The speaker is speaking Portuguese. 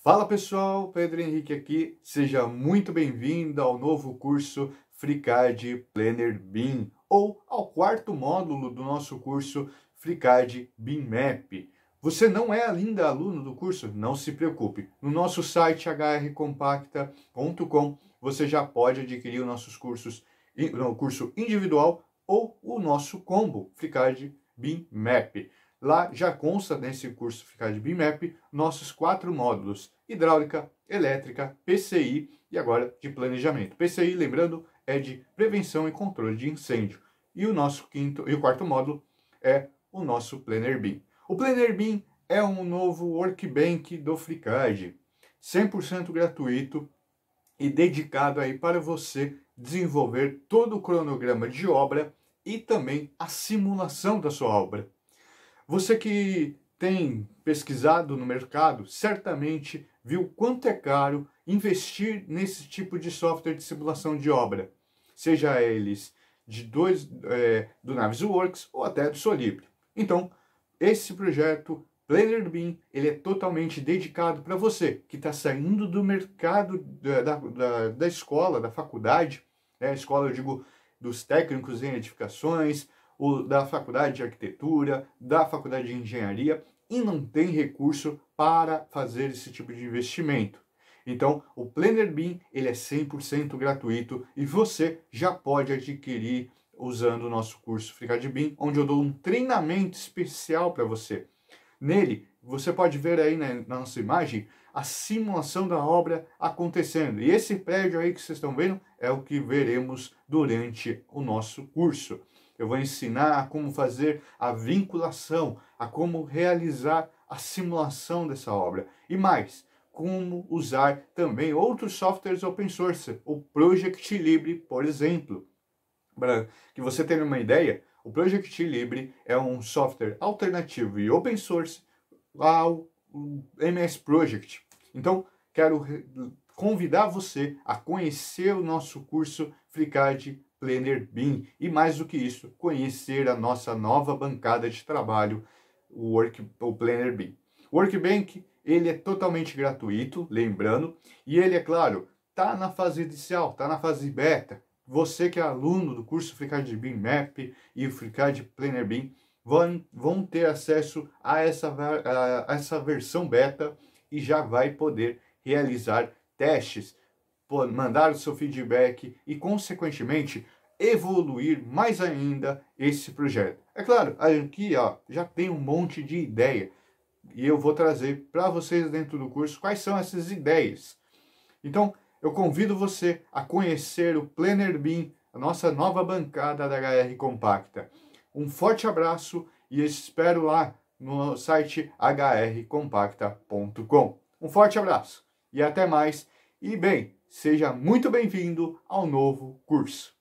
Fala pessoal, Pedro Henrique aqui. Seja muito bem-vindo ao novo curso FreeCAD Planner BIM ou ao quarto módulo do nosso curso FreeCAD BIM Map. Você não é ainda aluno do curso? Não se preocupe. No nosso site hrcompacta.com você já pode adquirir os nossos cursos, o curso individual ou o nosso combo FreeCAD BIM Map. Lá já consta nesse curso Ficar de BIMAP nossos quatro módulos: hidráulica, elétrica, PCI e agora de planejamento. PCI, lembrando, é de prevenção e controle de incêndio. E o nosso quinto e o quarto módulo é o nosso Planner BIM. O Planner BIM é um novo workbank do Flicage, 100% gratuito e dedicado aí para você desenvolver todo o cronograma de obra e também a simulação da sua obra. Você que tem pesquisado no mercado, certamente viu quanto é caro investir nesse tipo de software de simulação de obra, seja eles de dois, é, do Navisworks ou até do Solibri. Então, esse projeto Player Beam, ele é totalmente dedicado para você que está saindo do mercado da, da, da escola, da faculdade, né? escola eu digo dos técnicos em edificações, ou da faculdade de arquitetura, da faculdade de engenharia e não tem recurso para fazer esse tipo de investimento. Então, o Planner Bean ele é 100% gratuito e você já pode adquirir usando o nosso curso Ficar de Bean, onde eu dou um treinamento especial para você. Nele, você pode ver aí né, na nossa imagem a simulação da obra acontecendo. E esse prédio aí que vocês estão vendo é o que veremos durante o nosso curso. Eu vou ensinar a como fazer a vinculação, a como realizar a simulação dessa obra. E mais, como usar também outros softwares open source, o Project Libre, por exemplo. Para que você tenha uma ideia, o Project Libre é um software alternativo e open source ao MS Project. Então, quero convidar você a conhecer o nosso curso FreeCAD Planner Bean e mais do que isso, conhecer a nossa nova bancada de trabalho, o, Work, o Planner Bean. O Workbank, ele é totalmente gratuito, lembrando, e ele é claro, tá na fase inicial, tá na fase beta. Você que é aluno do curso Fricade Bean Map e o Planner Bean vão, vão ter acesso a essa, a essa versão beta e já vai poder realizar testes por mandar o seu feedback e, consequentemente, evoluir mais ainda esse projeto. É claro, aqui ó, já tem um monte de ideia e eu vou trazer para vocês dentro do curso quais são essas ideias. Então, eu convido você a conhecer o Planner a nossa nova bancada da HR Compacta. Um forte abraço e espero lá no site hrcompacta.com. Um forte abraço e até mais. E bem, Seja muito bem-vindo ao novo curso.